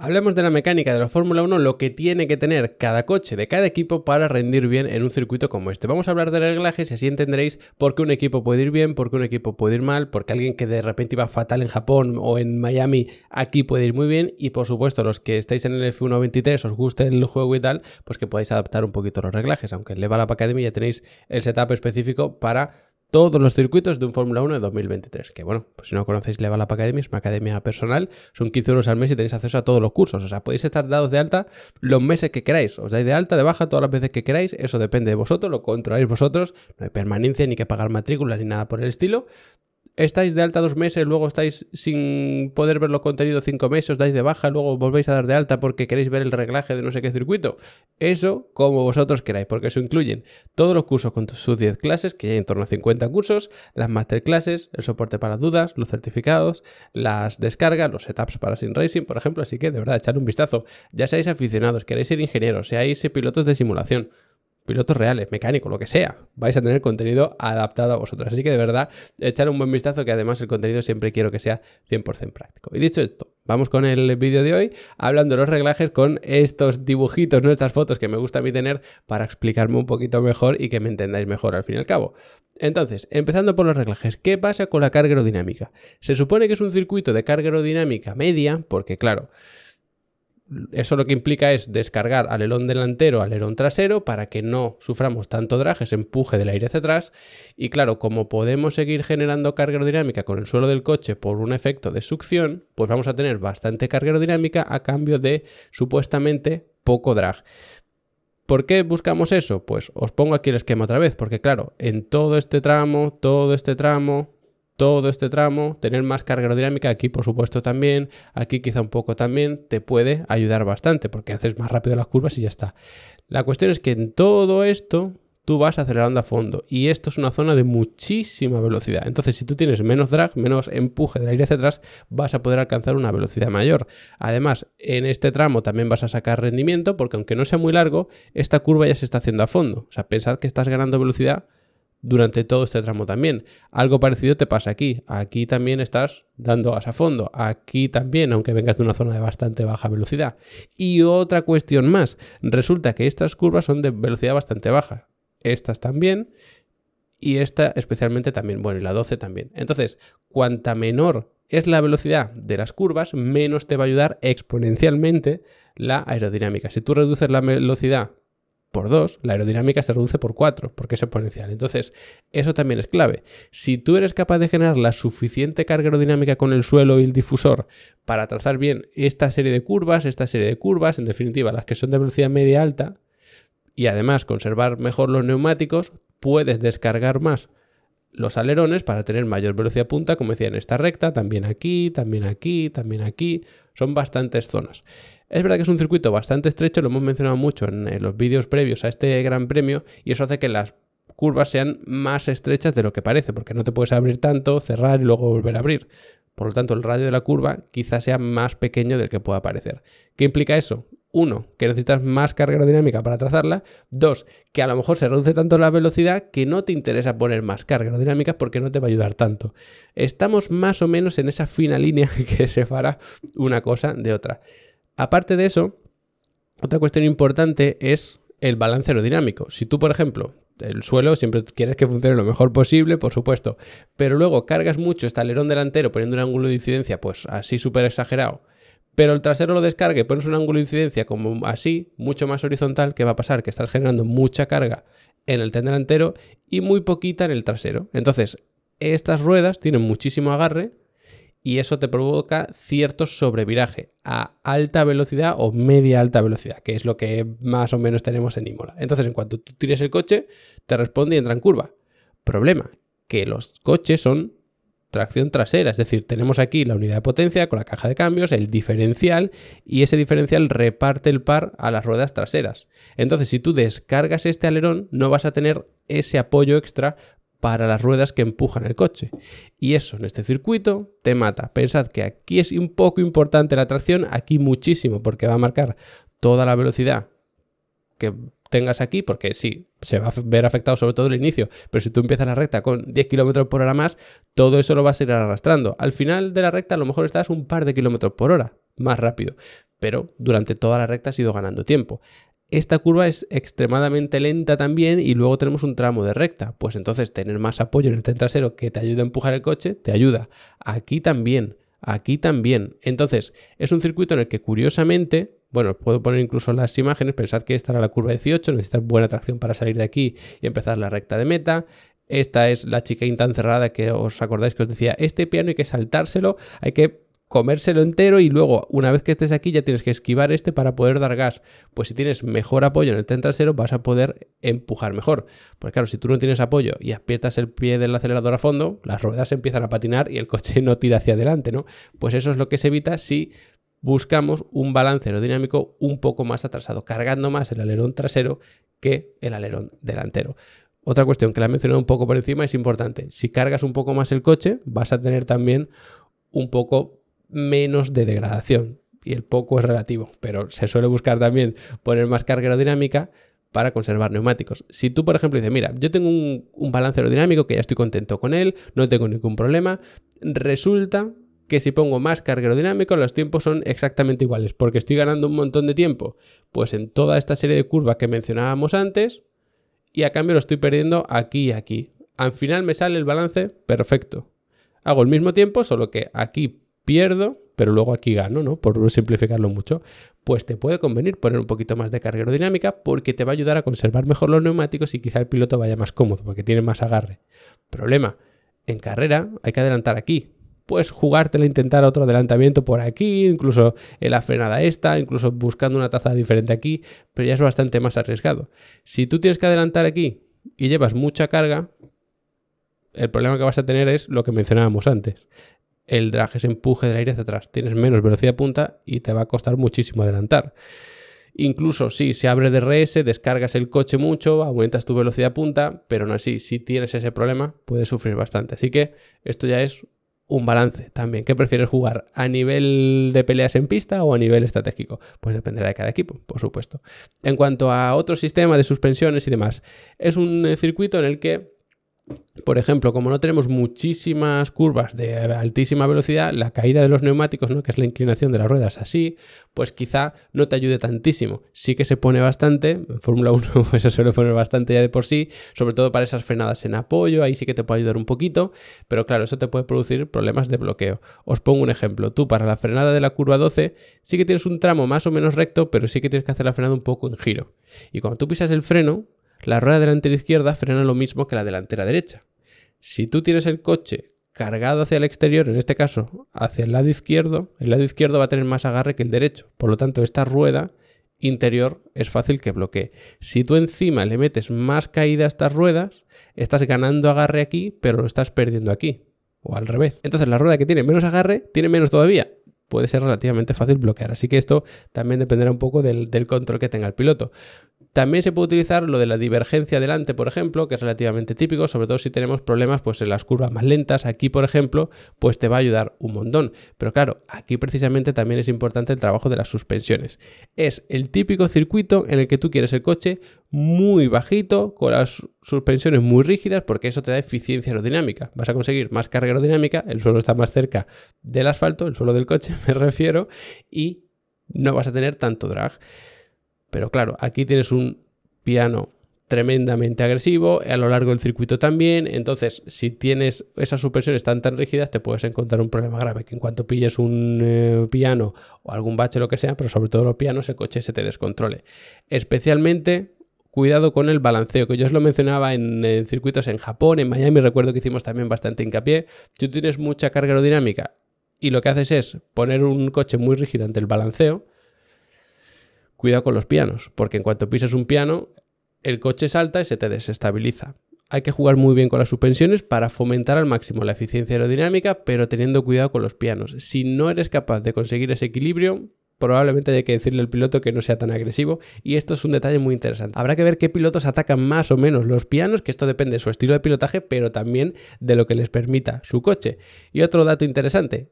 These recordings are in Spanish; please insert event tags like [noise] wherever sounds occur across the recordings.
Hablemos de la mecánica de la Fórmula 1, lo que tiene que tener cada coche de cada equipo para rendir bien en un circuito como este. Vamos a hablar de reglajes y así entenderéis por qué un equipo puede ir bien, por qué un equipo puede ir mal, por qué alguien que de repente iba fatal en Japón o en Miami aquí puede ir muy bien y por supuesto los que estáis en el F123 os guste el juego y tal, pues que podáis adaptar un poquito los reglajes, aunque en Level la Academy ya tenéis el setup específico para todos los circuitos de un Fórmula 1 de 2023. Que bueno, pues si no conocéis va la Academy, es una academia personal, son 15 euros al mes y tenéis acceso a todos los cursos. O sea, podéis estar dados de alta los meses que queráis. Os dais de alta, de baja, todas las veces que queráis. Eso depende de vosotros, lo controláis vosotros. No hay permanencia, ni que pagar matrículas, ni nada por el estilo estáis de alta dos meses, luego estáis sin poder ver los contenidos cinco meses, dais de baja, luego volvéis a dar de alta porque queréis ver el reglaje de no sé qué circuito. Eso como vosotros queráis, porque eso incluyen todos los cursos con sus 10 clases, que hay en torno a 50 cursos, las masterclasses, el soporte para dudas, los certificados, las descargas, los setups para sin Racing, por ejemplo. Así que de verdad, echar un vistazo. Ya seáis aficionados, queréis ser ingenieros, seáis pilotos de simulación pilotos reales, mecánicos, lo que sea, vais a tener contenido adaptado a vosotros. Así que de verdad, echar un buen vistazo que además el contenido siempre quiero que sea 100% práctico. Y dicho esto, vamos con el vídeo de hoy hablando de los reglajes con estos dibujitos, nuestras fotos que me gusta a mí tener para explicarme un poquito mejor y que me entendáis mejor al fin y al cabo. Entonces, empezando por los reglajes, ¿qué pasa con la carga aerodinámica? Se supone que es un circuito de carga aerodinámica media, porque claro, eso lo que implica es descargar alerón delantero, alerón trasero, para que no suframos tanto drag, ese empuje del aire hacia atrás. Y claro, como podemos seguir generando carga aerodinámica con el suelo del coche por un efecto de succión, pues vamos a tener bastante carga aerodinámica a cambio de supuestamente poco drag. ¿Por qué buscamos eso? Pues os pongo aquí el esquema otra vez, porque claro, en todo este tramo, todo este tramo, todo este tramo, tener más carga aerodinámica, aquí por supuesto también, aquí quizá un poco también, te puede ayudar bastante porque haces más rápido las curvas y ya está. La cuestión es que en todo esto tú vas acelerando a fondo y esto es una zona de muchísima velocidad. Entonces si tú tienes menos drag, menos empuje del aire hacia atrás, vas a poder alcanzar una velocidad mayor. Además, en este tramo también vas a sacar rendimiento porque aunque no sea muy largo, esta curva ya se está haciendo a fondo. O sea, pensad que estás ganando velocidad durante todo este tramo también. Algo parecido te pasa aquí. Aquí también estás dando gas a fondo. Aquí también, aunque vengas de una zona de bastante baja velocidad. Y otra cuestión más. Resulta que estas curvas son de velocidad bastante baja. Estas también. Y esta especialmente también. Bueno, y la 12 también. Entonces, cuanta menor es la velocidad de las curvas, menos te va a ayudar exponencialmente la aerodinámica. Si tú reduces la velocidad por 2, la aerodinámica se reduce por 4, porque es exponencial. Entonces, eso también es clave. Si tú eres capaz de generar la suficiente carga aerodinámica con el suelo y el difusor para trazar bien esta serie de curvas, esta serie de curvas, en definitiva, las que son de velocidad media alta, y además conservar mejor los neumáticos, puedes descargar más los alerones para tener mayor velocidad punta, como decía en esta recta, también aquí, también aquí, también aquí, son bastantes zonas. Es verdad que es un circuito bastante estrecho, lo hemos mencionado mucho en, eh, los vídeos previos a este Gran Premio, y eso hace que las curvas sean más estrechas de lo que parece, porque no te puedes abrir tanto, cerrar y luego volver a abrir. Por lo tanto, el radio de la curva quizás sea más pequeño del que pueda parecer. ¿Qué implica eso? Uno, que necesitas más carga aerodinámica para trazarla. Dos, que a lo mejor se reduce tanto la velocidad que no te interesa poner más carga aerodinámica porque no te va a ayudar tanto. Estamos más o menos en esa fina línea [laughs] que separa una cosa de otra. Aparte de eso, otra cuestión importante es el balance aerodinámico. Si tú, por ejemplo, el suelo siempre quieres que funcione lo mejor posible, por supuesto, pero luego cargas mucho este alerón delantero poniendo un ángulo de incidencia, pues así súper exagerado, pero el trasero lo descargue, pones un ángulo de incidencia como así, mucho más horizontal, ¿qué va a pasar? Que estás generando mucha carga en el tren delantero y muy poquita en el trasero. Entonces, estas ruedas tienen muchísimo agarre, y eso te provoca cierto sobreviraje a alta velocidad o media alta velocidad, que es lo que más o menos tenemos en Imola. Entonces, en cuanto tú tires el coche, te responde y entra en curva. Problema, que los coches son tracción trasera, es decir, tenemos aquí la unidad de potencia con la caja de cambios, el diferencial y ese diferencial reparte el par a las ruedas traseras. Entonces, si tú descargas este alerón, no vas a tener ese apoyo extra para las ruedas que empujan el coche. Y eso en este circuito te mata. Pensad que aquí es un poco importante la tracción, aquí muchísimo, porque va a marcar toda la velocidad que tengas aquí, porque sí, se va a ver afectado sobre todo el inicio, pero si tú empiezas la recta con 10 km por hora más, todo eso lo vas a ir arrastrando. Al final de la recta a lo mejor estás un par de kilómetros por hora más rápido, pero durante toda la recta has ido ganando tiempo. Esta curva es extremadamente lenta también y luego tenemos un tramo de recta. Pues entonces tener más apoyo en el tren trasero que te ayuda a empujar el coche, te ayuda. Aquí también, aquí también. Entonces es un circuito en el que curiosamente, bueno, puedo poner incluso las imágenes, pensad que esta era la curva 18, necesitas buena tracción para salir de aquí y empezar la recta de meta. Esta es la chica tan cerrada que os acordáis que os decía, este piano hay que saltárselo, hay que comérselo entero y luego, una vez que estés aquí, ya tienes que esquivar este para poder dar gas. Pues si tienes mejor apoyo en el tren trasero, vas a poder empujar mejor. Pues claro, si tú no tienes apoyo y aprietas el pie del acelerador a fondo, las ruedas empiezan a patinar y el coche [laughs] no tira hacia adelante, ¿no? Pues eso es lo que se evita si buscamos un balance aerodinámico un poco más atrasado, cargando más el alerón trasero que el alerón delantero. Otra cuestión que la he mencionado un poco por encima es importante. Si cargas un poco más el coche, vas a tener también un poco menos de degradación. Y el poco es relativo, pero se suele buscar también poner más carga aerodinámica para conservar neumáticos. Si tú, por ejemplo, dices, mira, yo tengo un, balance aerodinámico que ya estoy contento con él, no tengo ningún problema, resulta que si pongo más carga aerodinámica los tiempos son exactamente iguales, porque estoy ganando un montón de tiempo, pues en toda esta serie de curvas que mencionábamos antes, y a cambio lo estoy perdiendo aquí y aquí. Al final me sale el balance perfecto. Hago el mismo tiempo, solo que aquí pierdo, pero luego aquí gano, ¿no? Por simplificarlo mucho, pues te puede convenir poner un poquito más de carga aerodinámica porque te va a ayudar a conservar mejor los neumáticos y quizá el piloto vaya más cómodo porque tiene más agarre. Problema, en carrera hay que adelantar aquí. puedes jugártela, intentar otro adelantamiento por aquí, incluso en la frenada esta, incluso buscando una taza diferente aquí, pero ya es bastante más arriesgado. Si tú tienes que adelantar aquí y llevas mucha carga, el problema que vas a tener es lo que mencionábamos antes el drag, es empuje del aire hacia atrás. Tienes menos velocidad punta y te va a costar muchísimo adelantar. Incluso si se abre DRS, descargas el coche mucho, aumentas tu velocidad punta, pero aún así, si tienes ese problema, puedes sufrir bastante. Así que esto ya es un balance también. ¿Qué prefieres jugar? ¿A nivel de peleas en pista o a nivel estratégico? Pues dependerá de cada equipo, por supuesto. En cuanto a otro sistema de suspensiones y demás, es un circuito en el que por ejemplo, como no tenemos muchísimas curvas de altísima velocidad, la caída de los neumáticos, ¿no? que es la inclinación de las ruedas así, pues quizá no te ayude tantísimo. Sí que se pone bastante, en Fórmula 1 [laughs] pues eso suele poner bastante ya de por sí, sobre todo para esas frenadas en apoyo, ahí sí que te puede ayudar un poquito, pero claro, eso te puede producir problemas de bloqueo. Os pongo un ejemplo, tú para la frenada de la curva 12 sí que tienes un tramo más o menos recto, pero sí que tienes que hacer la frenada un poco en giro. Y cuando tú pisas el freno, la rueda delantera izquierda frena lo mismo que la delantera derecha. Si tú tienes el coche cargado hacia el exterior, en este caso hacia el lado izquierdo, el lado izquierdo va a tener más agarre que el derecho. Por lo tanto, esta rueda interior es fácil que bloquee. Si tú encima le metes más caída a estas ruedas, estás ganando agarre aquí, pero lo estás perdiendo aquí. O al revés. Entonces la rueda que tiene menos agarre tiene menos todavía. Puede ser relativamente fácil bloquear. Así que esto también dependerá un poco del, del control que tenga el piloto. También se puede utilizar lo de la divergencia delante, por ejemplo, que es relativamente típico, sobre todo si tenemos problemas pues, en las curvas más lentas. Aquí, por ejemplo, pues te va a ayudar un montón. Pero claro, aquí precisamente también es importante el trabajo de las suspensiones. Es el típico circuito en el que tú quieres el coche muy bajito, con las suspensiones muy rígidas, porque eso te da eficiencia aerodinámica. Vas a conseguir más carga aerodinámica, el suelo está más cerca del asfalto, el suelo del coche [laughs] me refiero, y no vas a tener tanto drag. Pero claro, aquí tienes un piano tremendamente agresivo, a lo largo del circuito también, entonces si tienes esas suspensiones tan tan rígidas te puedes encontrar un problema grave, que en cuanto pilles un eh, piano o algún bache lo que sea, pero sobre todo los pianos, el coche se te descontrole. Especialmente cuidado con el balanceo, que yo os lo mencionaba en, circuitos en Japón, en Miami, recuerdo que hicimos también bastante hincapié. tú tienes mucha carga aerodinámica y lo que haces es poner un coche muy rígido ante el balanceo, Cuidado con los pianos, porque en cuanto pisas un piano, el coche salta y se te desestabiliza. Hay que jugar muy bien con las suspensiones para fomentar al máximo la eficiencia aerodinámica, pero teniendo cuidado con los pianos. Si no eres capaz de conseguir ese equilibrio, probablemente hay que decirle al piloto que no sea tan agresivo y esto es un detalle muy interesante. Habrá que ver qué pilotos atacan más o menos los pianos, que esto depende de su estilo de pilotaje, pero también de lo que les permita su coche. Y otro dato interesante,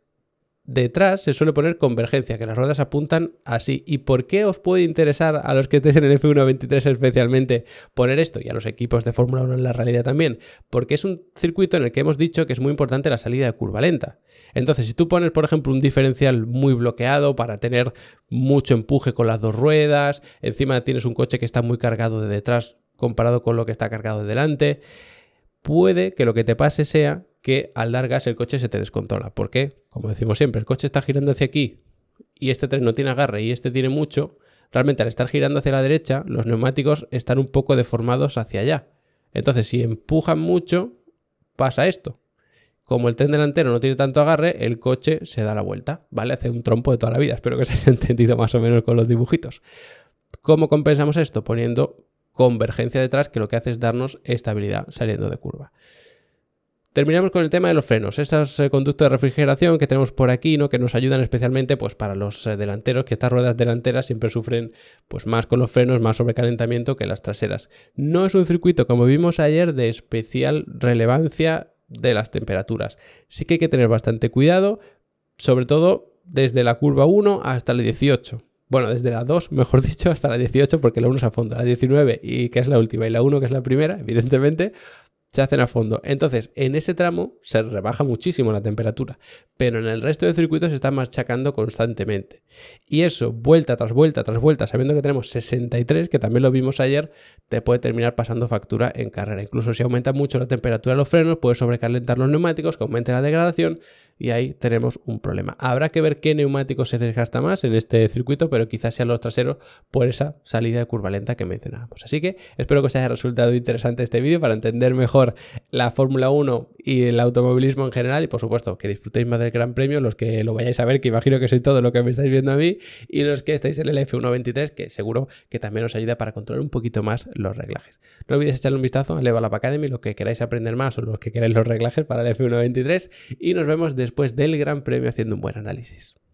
detrás se suele poner convergencia, que las ruedas apuntan así. ¿Y por qué os puede interesar a los que estéis en el F123 especialmente poner esto? Y a los equipos de Fórmula 1 en la realidad también. Porque es un circuito en el que hemos dicho que es muy importante la salida de curva lenta. Entonces, si tú pones, por ejemplo, un diferencial muy bloqueado para tener mucho empuje con las dos ruedas, encima tienes un coche que está muy cargado de detrás comparado con lo que está cargado de delante, puede que lo que te pase sea que al dar gas el coche se te descontrola. porque Como decimos siempre, el coche está girando hacia aquí y este tren no tiene agarre y este tiene mucho. Realmente al estar girando hacia la derecha, los neumáticos están un poco deformados hacia allá. Entonces, si empujan mucho, pasa esto. Como el tren delantero no tiene tanto agarre, el coche se da la vuelta, ¿vale? Hace un trompo de toda la vida. Espero que se haya [laughs] entendido más o menos con los dibujitos. ¿Cómo compensamos esto? Poniendo convergencia detrás, que lo que hace es darnos estabilidad saliendo de curva. Terminamos con el tema de los frenos, estos eh, conductos de refrigeración que tenemos por aquí, ¿no? que nos ayudan especialmente pues, para los eh, delanteros, que estas ruedas delanteras siempre sufren pues, más con los frenos, más sobrecalentamiento que las traseras. No es un circuito, como vimos ayer, de especial relevancia de las temperaturas. Sí que hay que tener bastante cuidado, sobre todo desde la curva 1 hasta la 18. Bueno, desde la 2, mejor [laughs] dicho, hasta la 18, porque la 1 es a fondo, la 19, y que es la última, y la 1, que es la primera, evidentemente, se hacen a fondo. Entonces, en ese tramo se rebaja muchísimo la temperatura, pero en el resto del circuito se está machacando constantemente. Y eso, vuelta tras vuelta tras vuelta, sabiendo que tenemos 63, que también lo vimos ayer, te puede terminar pasando factura en carrera. Incluso si aumenta mucho la temperatura de los frenos, puede sobrecalentar los neumáticos, que aumente la degradación y ahí tenemos un problema. Habrá que ver qué neumáticos se desgasta más en este circuito, pero quizás sean los traseros por esa salida de curva lenta que mencionábamos. Así que espero que os haya resultado interesante este vídeo para entender mejor la Fórmula 1 y el automovilismo en general. Y por supuesto, que disfrutéis más del Gran Premio, los que lo vayáis a ver, que imagino que soy todo lo que me estáis viendo a mí, y los que estáis en el F123, que seguro que también os ayuda para controlar un poquito más los reglajes. No olvidéis echarle un vistazo a Levalab Academy, lo que queráis aprender más o los que queráis los reglajes para el F123, y nos vemos después del Gran Premio haciendo un buen análisis.